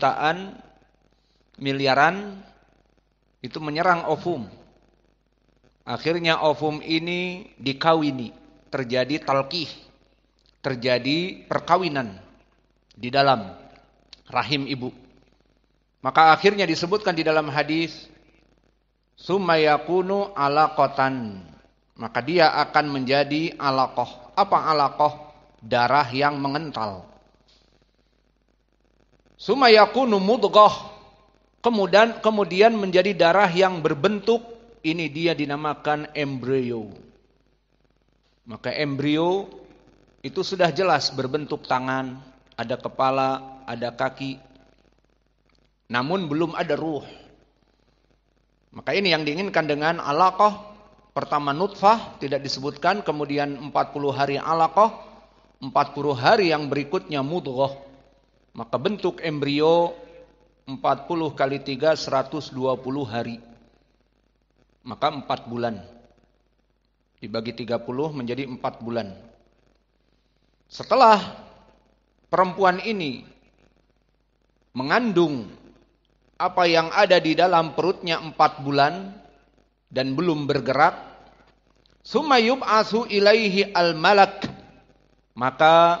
jutaan, miliaran itu menyerang ovum. Akhirnya ovum ini dikawini, terjadi talqih, terjadi perkawinan di dalam rahim ibu. Maka akhirnya disebutkan di dalam hadis sumayakunu alaqatan. Maka dia akan menjadi alaqah. Apa alaqah? Darah yang mengental. Sumayakunu mudghah. Kemudian kemudian menjadi darah yang berbentuk ini dia dinamakan embrio. Maka embrio itu sudah jelas berbentuk tangan, ada kepala, ada kaki. Namun belum ada ruh. Maka ini yang diinginkan dengan alaqah pertama nutfah tidak disebutkan, kemudian 40 hari alaqah, 40 hari yang berikutnya mudghah. Maka bentuk embrio 40 kali 3 120 hari. Maka 4 bulan. Dibagi 30 menjadi 4 bulan. Setelah perempuan ini mengandung apa yang ada di dalam perutnya empat bulan dan belum bergerak sumayub asu ilaihi al malak maka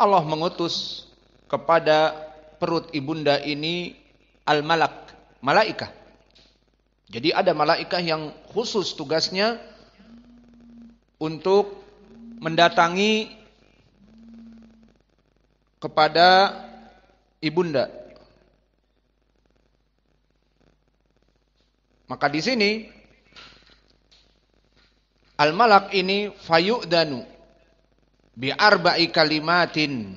Allah mengutus kepada perut ibunda ini al-malak, malaika. Jadi ada malaika yang khusus tugasnya untuk mendatangi kepada ibunda. Maka di sini al-malak ini danu bi arba'i kalimatin.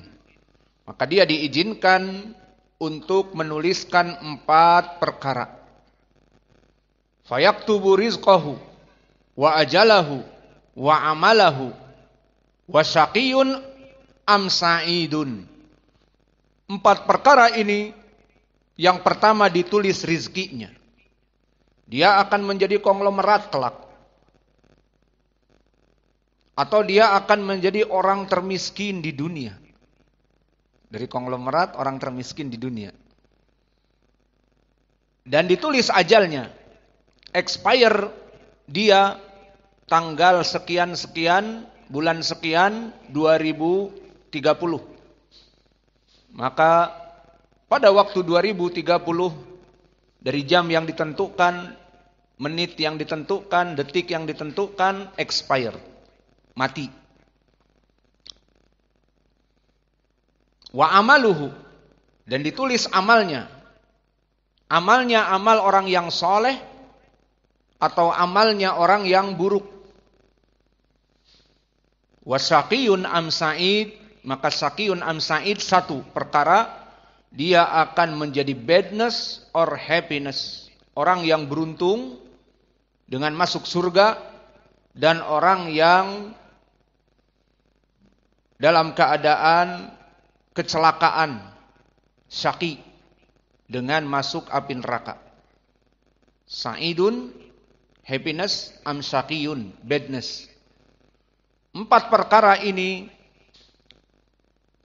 Maka dia diizinkan untuk menuliskan empat perkara. Fayaktubu rizqahu wa ajalahu wa amalahu wa syaqiyun am sa'idun. Empat perkara ini yang pertama ditulis rizkinya. Dia akan menjadi konglomerat kelak. Atau dia akan menjadi orang termiskin di dunia. Dari konglomerat orang termiskin di dunia. Dan ditulis ajalnya. Expire dia tanggal sekian-sekian, bulan sekian, 2030. Maka pada waktu 2030 dari jam yang ditentukan, menit yang ditentukan, detik yang ditentukan, expire mati. Wa amaluhu dan ditulis amalnya. Amalnya amal orang yang soleh atau amalnya orang yang buruk. Wasakiyun amsaid maka sakiyun amsaid satu perkara dia akan menjadi badness or happiness. Orang yang beruntung dengan masuk surga dan orang yang dalam keadaan kecelakaan syaki dengan masuk api neraka. Sa'idun happiness am syakiyun badness. Empat perkara ini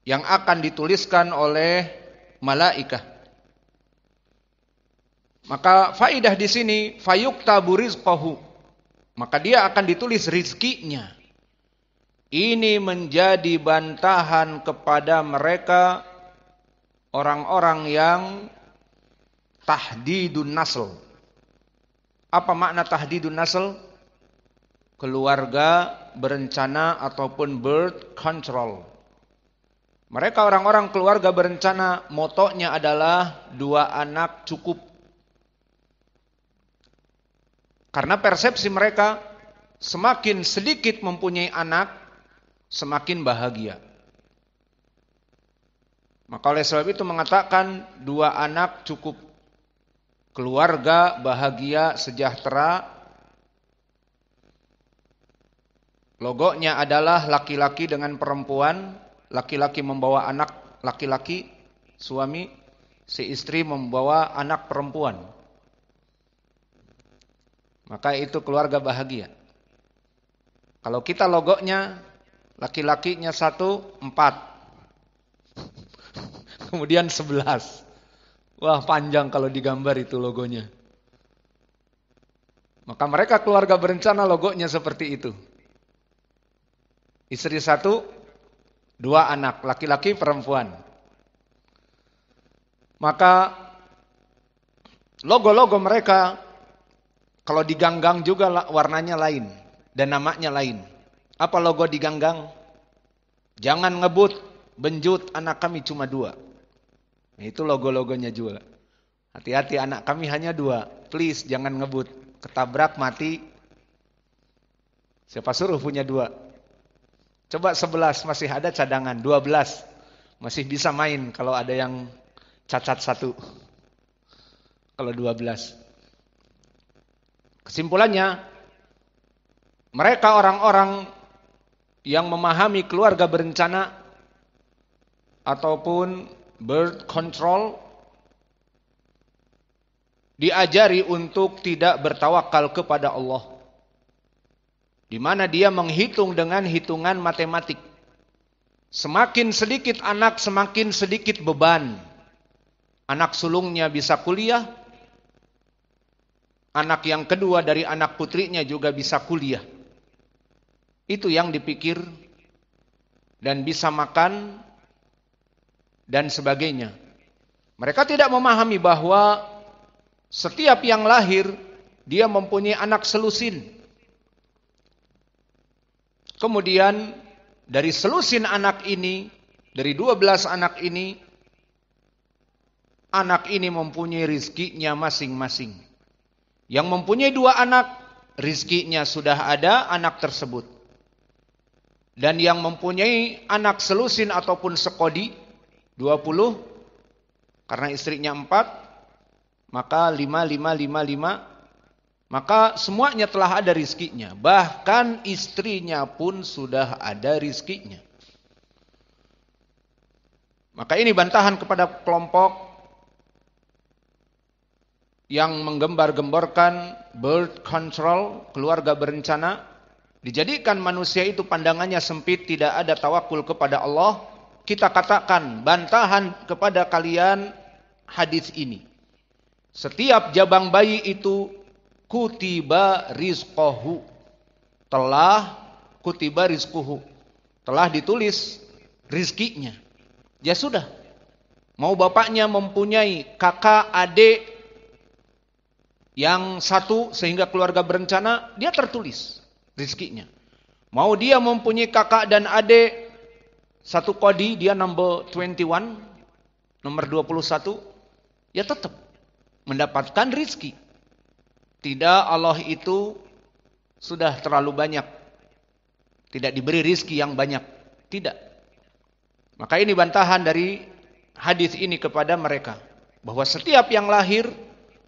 yang akan dituliskan oleh malaikah. Maka faidah di sini fayuk pahu Maka dia akan ditulis rizkinya. Ini menjadi bantahan kepada mereka orang-orang yang tahdidun nasl. Apa makna tahdidun nasl? Keluarga berencana ataupun birth control. Mereka orang-orang keluarga berencana motonya adalah dua anak cukup. Karena persepsi mereka semakin sedikit mempunyai anak, semakin bahagia. Maka oleh sebab itu mengatakan dua anak cukup. Keluarga bahagia, sejahtera. Logonya adalah laki-laki dengan perempuan, laki-laki membawa anak laki-laki, suami, si istri membawa anak perempuan. Maka itu keluarga bahagia. Kalau kita logonya Laki-lakinya satu, empat. Kemudian sebelas. Wah panjang kalau digambar itu logonya. Maka mereka keluarga berencana logonya seperti itu. Istri satu, dua anak, laki-laki perempuan. Maka logo-logo mereka kalau diganggang juga warnanya lain dan namanya lain. Apa logo di ganggang? Jangan ngebut, benjut anak kami cuma dua. Nah, itu logo-logonya juga. Hati-hati anak kami hanya dua. Please jangan ngebut. Ketabrak mati. Siapa suruh punya dua? Coba sebelas masih ada cadangan. dua belas masih bisa main kalau ada yang cacat satu. Kalau dua belas. Kesimpulannya, mereka orang-orang yang memahami keluarga berencana ataupun birth control diajari untuk tidak bertawakal kepada Allah. Di mana dia menghitung dengan hitungan matematik. Semakin sedikit anak, semakin sedikit beban. Anak sulungnya bisa kuliah, anak yang kedua dari anak putrinya juga bisa kuliah. Itu yang dipikir dan bisa makan dan sebagainya. Mereka tidak memahami bahwa setiap yang lahir dia mempunyai anak selusin. Kemudian dari selusin anak ini, dari 12 anak ini, anak ini mempunyai rizkinya masing-masing. Yang mempunyai dua anak, rizkinya sudah ada anak tersebut dan yang mempunyai anak selusin ataupun sekodi 20 karena istrinya 4 maka 5 5 5 5 maka semuanya telah ada rizkinya bahkan istrinya pun sudah ada rizkinya maka ini bantahan kepada kelompok yang menggembar-gemborkan birth control keluarga berencana Dijadikan manusia itu pandangannya sempit, tidak ada tawakul kepada Allah. Kita katakan bantahan kepada kalian hadis ini. Setiap jabang bayi itu kutiba rizkohu. Telah kutiba rizquhu. Telah ditulis rizkinya. Ya sudah. Mau bapaknya mempunyai kakak, adik yang satu sehingga keluarga berencana, dia tertulis rizkinya. Mau dia mempunyai kakak dan adik satu kodi dia number 21, nomor 21, ya tetap mendapatkan rizki. Tidak Allah itu sudah terlalu banyak. Tidak diberi rizki yang banyak. Tidak. Maka ini bantahan dari hadis ini kepada mereka. Bahwa setiap yang lahir,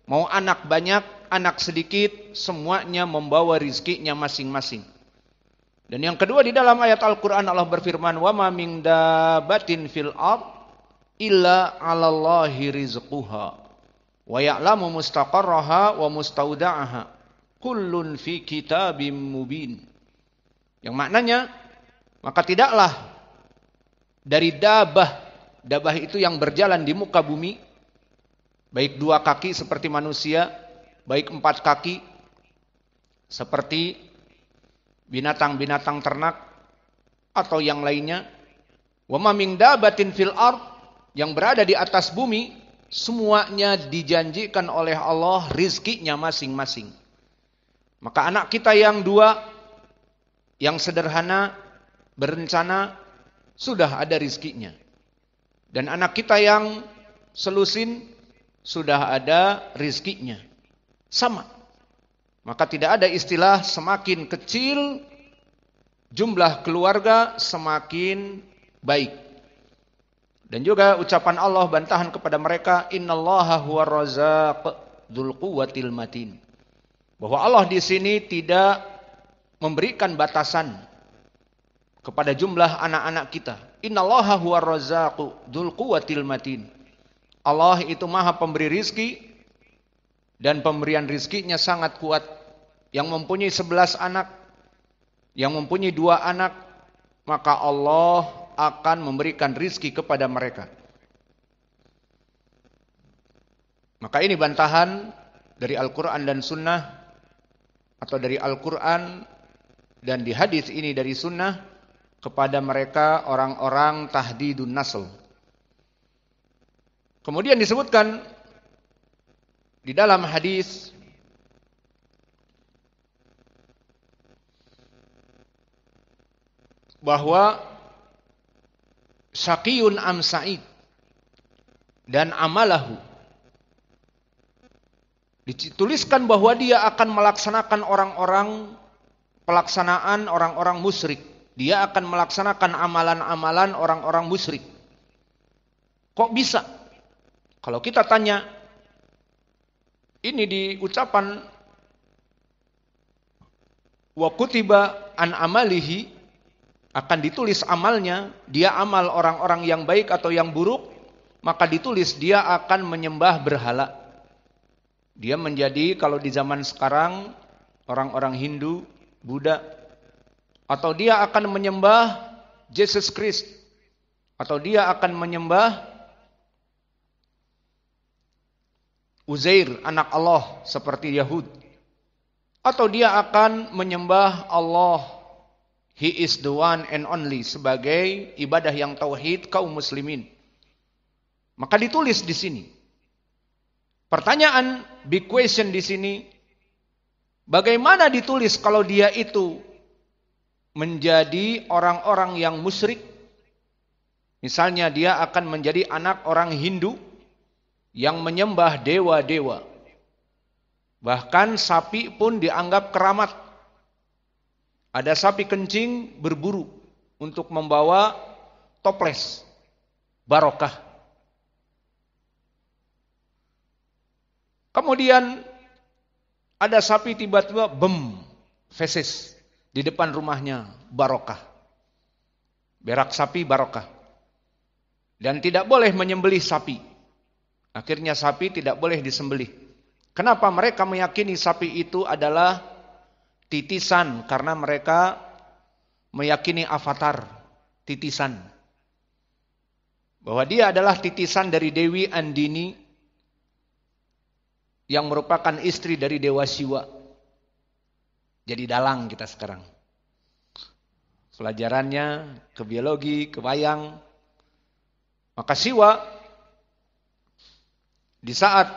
mau anak banyak, anak sedikit, semuanya membawa rizkinya masing-masing. Dan yang kedua di dalam ayat Al-Quran Allah berfirman, وَمَا مِنْ fil فِي الْأَرْضِ إِلَّا عَلَى اللَّهِ رِزْقُهَا وَيَعْلَمُ مُسْتَقَرَّهَا وَمُسْتَوْدَعَهَا كُلٌّ فِي كِتَابٍ مُبِينٍ Yang maknanya, maka tidaklah dari dabah, dabah itu yang berjalan di muka bumi, baik dua kaki seperti manusia, baik empat kaki seperti binatang-binatang ternak atau yang lainnya. Wa batin fil ard yang berada di atas bumi semuanya dijanjikan oleh Allah rizkinya masing-masing. Maka anak kita yang dua yang sederhana berencana sudah ada rizkinya. Dan anak kita yang selusin sudah ada rizkinya. Sama. Maka tidak ada istilah semakin kecil jumlah keluarga semakin baik. Dan juga ucapan Allah bantahan kepada mereka innallaha huwar razzaq dzul quwwatil matin. Bahwa Allah di sini tidak memberikan batasan kepada jumlah anak-anak kita. Innallaha huwar razzaq dzul quwwatil matin. Allah itu Maha pemberi rizki dan pemberian rizkinya sangat kuat. Yang mempunyai sebelas anak, yang mempunyai dua anak, maka Allah akan memberikan rizki kepada mereka. Maka ini bantahan dari Al-Quran dan Sunnah, atau dari Al-Quran dan di hadis ini dari Sunnah, kepada mereka orang-orang tahdidun nasl. Kemudian disebutkan di dalam hadis bahwa sakiun am sa'id dan amalahu dituliskan bahwa dia akan melaksanakan orang-orang pelaksanaan orang-orang musyrik dia akan melaksanakan amalan-amalan orang-orang musyrik kok bisa kalau kita tanya ini di ucapan wa kutiba an amalihi akan ditulis amalnya, dia amal orang-orang yang baik atau yang buruk, maka ditulis dia akan menyembah berhala. Dia menjadi kalau di zaman sekarang orang-orang Hindu, Buddha atau dia akan menyembah Jesus Christ atau dia akan menyembah Uzair anak Allah seperti Yahud. Atau dia akan menyembah Allah He is the one and only sebagai ibadah yang tauhid kaum muslimin. Maka ditulis di sini. Pertanyaan big question di sini bagaimana ditulis kalau dia itu menjadi orang-orang yang musyrik? Misalnya dia akan menjadi anak orang Hindu yang menyembah dewa-dewa. Bahkan sapi pun dianggap keramat. Ada sapi kencing berburu untuk membawa toples, barokah. Kemudian ada sapi tiba-tiba bem, fesis di depan rumahnya, barokah. Berak sapi barokah. Dan tidak boleh menyembelih sapi Akhirnya sapi tidak boleh disembelih. Kenapa mereka meyakini sapi itu adalah titisan? Karena mereka meyakini avatar titisan. Bahwa dia adalah titisan dari Dewi Andini yang merupakan istri dari Dewa Siwa. Jadi dalang kita sekarang. Pelajarannya ke biologi, ke wayang. Maka Siwa di saat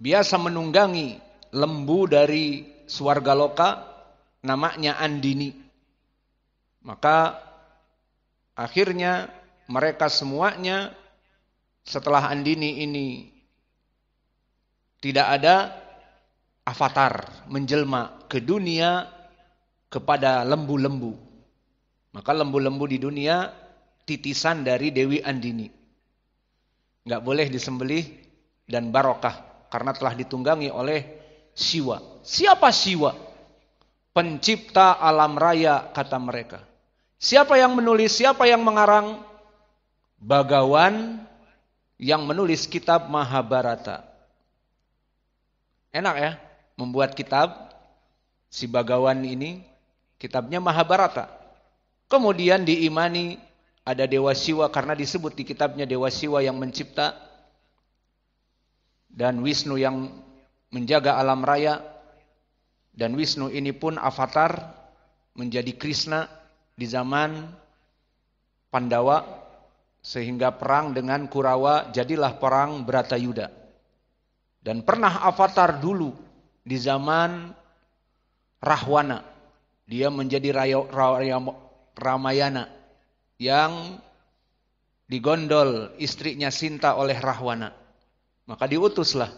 biasa menunggangi lembu dari suarga Loka, namanya Andini. Maka akhirnya mereka semuanya setelah Andini ini tidak ada avatar menjelma ke dunia kepada lembu-lembu. Maka lembu-lembu di dunia titisan dari Dewi Andini. Nggak boleh disembelih dan barokah karena telah ditunggangi oleh siwa. Siapa siwa? Pencipta alam raya kata mereka. Siapa yang menulis? Siapa yang mengarang? Bagawan yang menulis kitab Mahabharata. Enak ya membuat kitab si Bagawan ini kitabnya Mahabharata. Kemudian diimani ada Dewa Siwa karena disebut di kitabnya Dewa Siwa yang mencipta dan Wisnu yang menjaga alam raya dan Wisnu ini pun avatar menjadi Krishna di zaman Pandawa sehingga perang dengan Kurawa jadilah perang Yuda. Dan pernah avatar dulu di zaman Rahwana dia menjadi Raya Rayo, Ramayana yang digondol istrinya Sinta oleh Rahwana. Maka diutuslah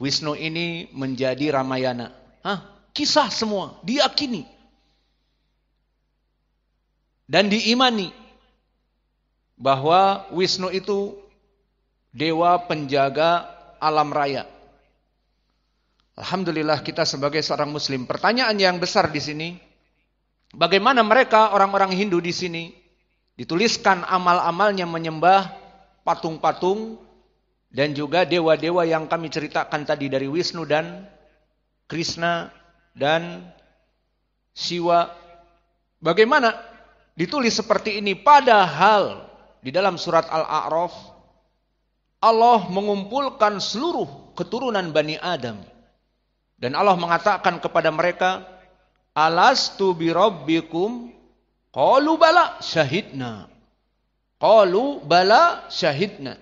Wisnu ini menjadi Ramayana. Hah? Kisah semua, diakini Dan diimani bahwa Wisnu itu dewa penjaga alam raya. Alhamdulillah kita sebagai seorang muslim. Pertanyaan yang besar di sini, bagaimana mereka orang-orang Hindu di sini dituliskan amal-amalnya menyembah patung-patung dan juga dewa-dewa yang kami ceritakan tadi dari Wisnu dan Krishna dan Siwa. Bagaimana ditulis seperti ini padahal di dalam surat Al-A'raf Allah mengumpulkan seluruh keturunan Bani Adam. Dan Allah mengatakan kepada mereka, Alastu bi rabbikum? Qalu bala syahidna. Qalu syahidna.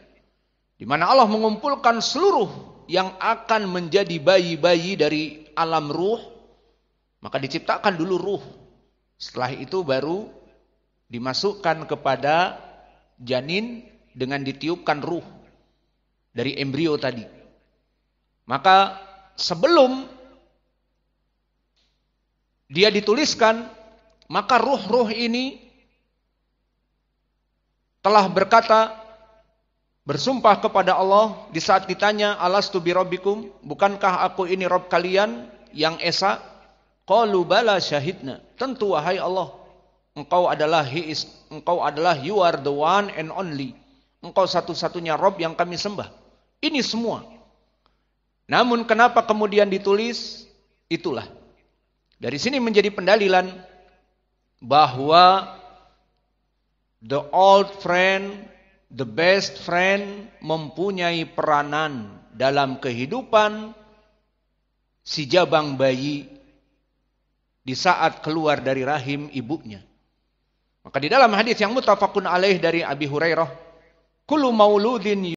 Di mana Allah mengumpulkan seluruh yang akan menjadi bayi-bayi dari alam ruh, maka diciptakan dulu ruh. Setelah itu baru dimasukkan kepada janin dengan ditiupkan ruh dari embrio tadi. Maka sebelum dia dituliskan, maka ruh-ruh ini telah berkata, Bersumpah kepada Allah di saat ditanya alastu birabbikum, bukankah aku ini rob kalian yang esa? Qalu bala syahidna. Tentu wahai Allah, engkau adalah he is, engkau adalah you are the one and only. Engkau satu-satunya rob yang kami sembah. Ini semua. Namun kenapa kemudian ditulis? Itulah. Dari sini menjadi pendalilan bahwa the old friend the best friend mempunyai peranan dalam kehidupan si jabang bayi di saat keluar dari rahim ibunya. Maka di dalam hadis yang mutafakun alaih dari Abi Hurairah, Kulu mauludin